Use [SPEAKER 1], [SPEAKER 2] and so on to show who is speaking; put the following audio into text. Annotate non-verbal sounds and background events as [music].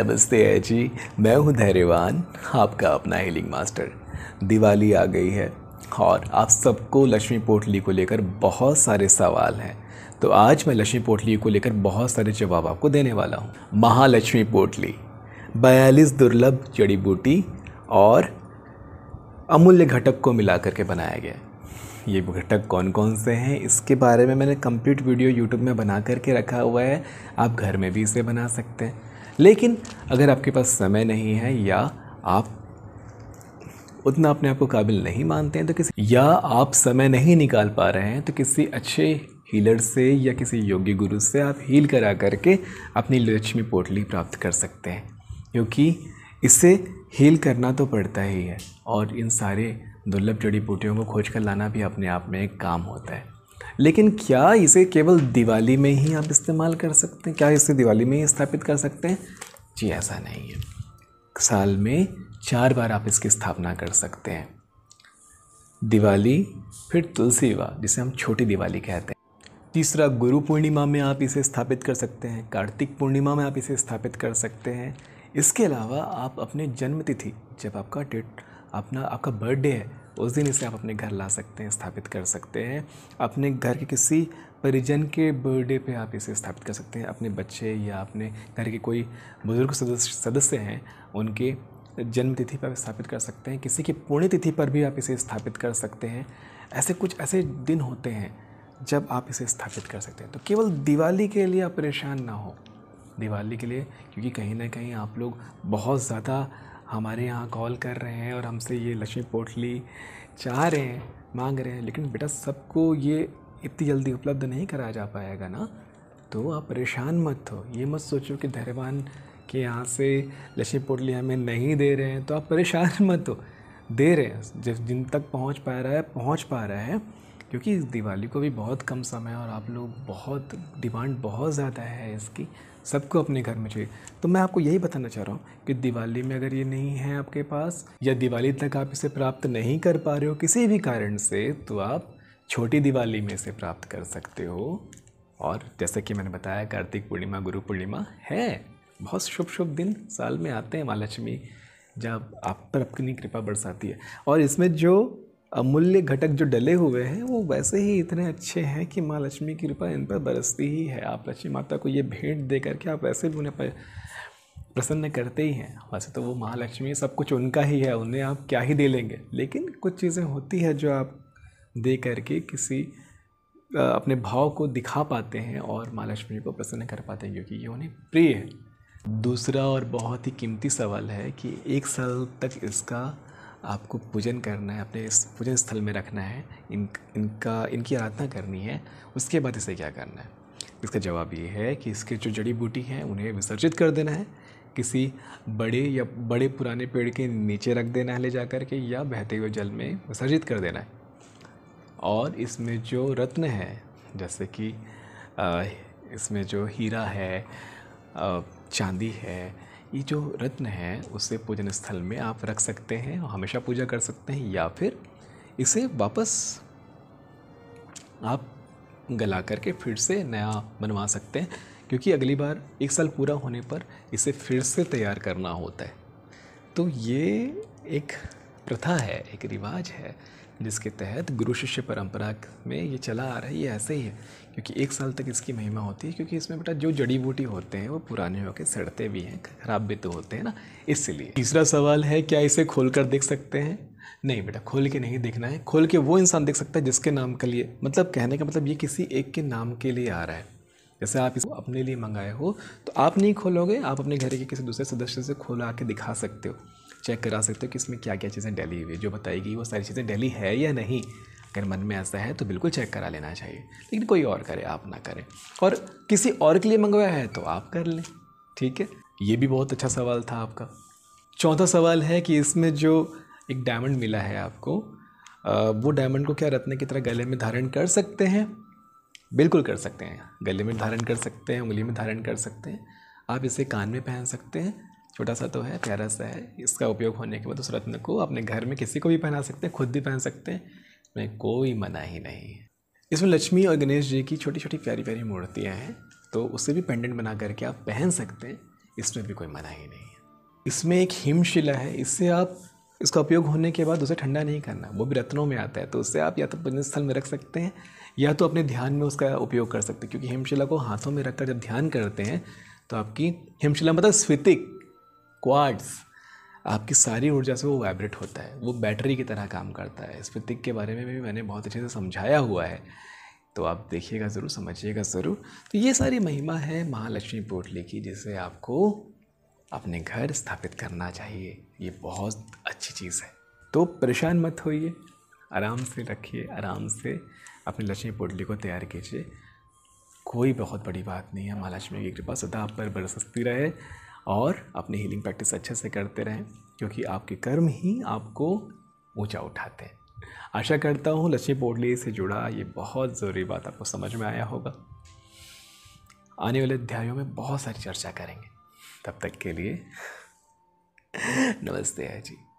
[SPEAKER 1] नमस्ते जी मैं हूँ धैर्यवान आपका अपना हीलिंग मास्टर दिवाली आ गई है और आप सबको लक्ष्मी पोटली को लेकर बहुत सारे सवाल हैं तो आज मैं लक्ष्मी पोटली को लेकर बहुत सारे जवाब आपको देने वाला हूँ महालक्ष्मी पोटली बयालीस दुर्लभ जड़ी बूटी और अमूल्य घटक को मिला करके बनाया गया ये घटक कौन कौन से हैं इसके बारे में मैंने कंप्लीट वीडियो यूट्यूब में बना करके रखा हुआ है आप घर में भी इसे बना सकते हैं लेकिन अगर आपके पास समय नहीं है या आप उतना अपने आप को काबिल नहीं मानते हैं तो किसी या आप समय नहीं निकाल पा रहे हैं तो किसी अच्छे हीलर से या किसी योग्य गुरु से आप हील करा करके अपनी लक्ष्मी पोटली प्राप्त कर सकते हैं क्योंकि इसे हील करना तो पड़ता ही है और इन सारे दुर्लभ जड़ी बूटियों को खोज कर लाना भी अपने आप में एक काम होता है लेकिन क्या इसे केवल दिवाली में ही आप इस्तेमाल कर सकते हैं क्या इसे दिवाली में ही स्थापित कर सकते हैं जी ऐसा नहीं है साल में चार बार आप इसकी स्थापना कर सकते हैं दिवाली फिर तुलसी विवाह जिसे हम छोटी दिवाली कहते हैं तीसरा गुरु पूर्णिमा में आप इसे स्थापित कर सकते हैं कार्तिक पूर्णिमा में आप इसे स्थापित कर सकते हैं इसके अलावा आप अपने जन्मतिथि जब आपका डेट अपना आपका बर्थडे है उस दिन इसे आप अपने घर ला सकते हैं स्थापित कर सकते हैं अपने घर के किसी परिजन के बर्थडे पे आप इसे स्थापित कर सकते हैं अपने बच्चे या अपने घर के कोई बुज़ुर्ग सदस्य सदस्य हैं उनके जन्मतिथि पर स्थापित कर सकते हैं किसी की पुण्यतिथि पर भी आप इसे स्थापित कर सकते हैं ऐसे कुछ ऐसे दिन होते हैं जब आप इसे स्थापित कर सकते हैं तो केवल दिवाली के लिए आप परेशान ना हो दिवाली के लिए क्योंकि कहीं ना कहीं आप लोग बहुत ज़्यादा हमारे यहाँ कॉल कर रहे हैं और हमसे ये लक्ष्मी पोटली चाह रहे हैं मांग रहे हैं लेकिन बेटा सबको ये इतनी जल्दी उपलब्ध नहीं कराया जा पाएगा ना तो आप परेशान मत हो ये मत सोचो कि धैर्यवान के यहाँ से लक्ष्मी पोटली हमें नहीं दे रहे हैं तो आप परेशान [laughs] मत हो दे रहे हैं जिस दिन तक पहुँच पा रहा है पहुँच पा रहा है क्योंकि इस दिवाली को भी बहुत कम समय और आप लोग बहुत डिमांड बहुत ज़्यादा है इसकी सबको अपने घर में चाहिए तो मैं आपको यही बताना चाह रहा हूँ कि दिवाली में अगर ये नहीं है आपके पास या दिवाली तक आप इसे प्राप्त नहीं कर पा रहे हो किसी भी कारण से तो आप छोटी दिवाली में इसे प्राप्त कर सकते हो और जैसे कि मैंने बताया कार्तिक पूर्णिमा गुरु पूर्णिमा है बहुत शुभ शुभ दिन साल में आते हैं महालक्ष्मी जब आप पर अपनी कृपा बरसाती है और इसमें जो अमूल्य घटक जो डले हुए हैं वो वैसे ही इतने अच्छे हैं कि माँ लक्ष्मी की कृपा इन पर बरसती ही है आप लक्ष्मी माता को ये भेंट दे करके आप वैसे भी उन्हें प्रसन्न करते ही हैं वैसे तो वो महालक्ष्मी सब कुछ उनका ही है उन्हें आप क्या ही दे लेंगे लेकिन कुछ चीज़ें होती है जो आप दे करके किसी अपने भाव को दिखा पाते हैं और माँ लक्ष्मी को प्रसन्न कर पाते हैं क्योंकि ये उन्हें प्रिय है दूसरा और बहुत ही कीमती सवाल है कि एक साल तक इसका आपको पूजन करना है अपने इस पूजन स्थल में रखना है इन इनका इनकी आराधना करनी है उसके बाद इसे क्या करना है इसका जवाब ये है कि इसके जो जड़ी बूटी हैं उन्हें विसर्जित कर देना है किसी बड़े या बड़े पुराने पेड़ के नीचे रख देना है ले जा कर के या बहते हुए जल में विसर्जित कर देना है और इसमें जो रत्न है जैसे कि इसमें जो हीरा है चांदी है ये जो रत्न है उसे पूजन स्थल में आप रख सकते हैं और हमेशा पूजा कर सकते हैं या फिर इसे वापस आप गला करके फिर से नया बनवा सकते हैं क्योंकि अगली बार एक साल पूरा होने पर इसे फिर से तैयार करना होता है तो ये एक प्रथा है एक रिवाज है जिसके तहत गुरु शिष्य परंपरा में ये चला आ रहा है ये ऐसे ही है क्योंकि एक साल तक इसकी महिमा होती है क्योंकि इसमें बेटा जो जड़ी बूटी होते हैं वो पुराने होकर सड़ते भी हैं खराब भी तो होते हैं ना इसलिए तीसरा सवाल है क्या इसे खोल कर देख सकते हैं नहीं बेटा खोल के नहीं देखना है खोल के वो इंसान देख सकता है जिसके नाम के लिए मतलब कहने का मतलब ये किसी एक के नाम के लिए आ रहा है जैसे आप इसको अपने लिए मंगाए हो तो आप नहीं खोलोगे आप अपने घर के किसी दूसरे सदस्य से खोला के दिखा सकते हो चेक करा सकते हो कि इसमें क्या क्या चीज़ें डली हुई है जो गई वो सारी चीज़ें डली है या नहीं अगर मन में ऐसा है तो बिल्कुल चेक करा लेना चाहिए लेकिन कोई और करे आप ना करें और किसी और के लिए मंगवाया है तो आप कर लें ठीक है ये भी बहुत अच्छा सवाल था आपका चौथा सवाल है कि इसमें जो एक डायमंड मिला है आपको वो डायमंड को क्या रत्न की तरह गले में धारण कर सकते हैं बिल्कुल कर सकते हैं गले में धारण कर सकते हैं उंगली में धारण कर सकते हैं आप इसे कान में पहन सकते हैं छोटा सा तो है प्यारा सा है इसका उपयोग होने के बाद उस रत्न को अपने घर में किसी को भी पहना सकते हैं खुद भी पहन सकते हैं इसमें कोई मना ही नहीं है इसमें लक्ष्मी और गणेश जी की छोटी छोटी प्यारी प्यारी मूर्तियाँ हैं तो उससे भी पेंडेंट बना करके आप पहन सकते हैं इसमें भी कोई मना ही नहीं है इसमें एक हिमशिला है इससे आप इसका उपयोग होने के बाद उसे ठंडा नहीं करना वो भी रत्नों में आता है तो उससे आप या तो पुण्य स्थल में रख सकते हैं या तो अपने ध्यान में उसका उपयोग कर सकते हैं क्योंकि हिमशिला को हाथों में रखकर जब ध्यान करते हैं तो आपकी हिमशिला मतलब स्वितिक क्वाड्स आपकी सारी ऊर्जा से वो वाइब्रेट होता है वो बैटरी की तरह काम करता है स्पितिक के बारे में भी मैंने बहुत अच्छे से समझाया हुआ है तो आप देखिएगा ज़रूर समझिएगा ज़रूर तो ये सारी महिमा है महालक्ष्मी पोटली की जिसे आपको अपने घर स्थापित करना चाहिए ये बहुत अच्छी चीज़ है तो परेशान मत होइए आराम से रखिए आराम से अपनी लक्ष्मी पोटली को तैयार कीजिए कोई बहुत बड़ी बात नहीं है महालक्ष्मी की कृपा सदा आप पर बरसती रहे और अपने हीलिंग प्रैक्टिस अच्छे से करते रहें क्योंकि आपके कर्म ही आपको ऊंचा उठाते हैं आशा करता हूँ लक्ष्मी पोटली से जुड़ा ये बहुत ज़रूरी बात आपको समझ में आया होगा आने वाले अध्यायों में बहुत सारी चर्चा करेंगे तब तक के लिए नमस्ते है जी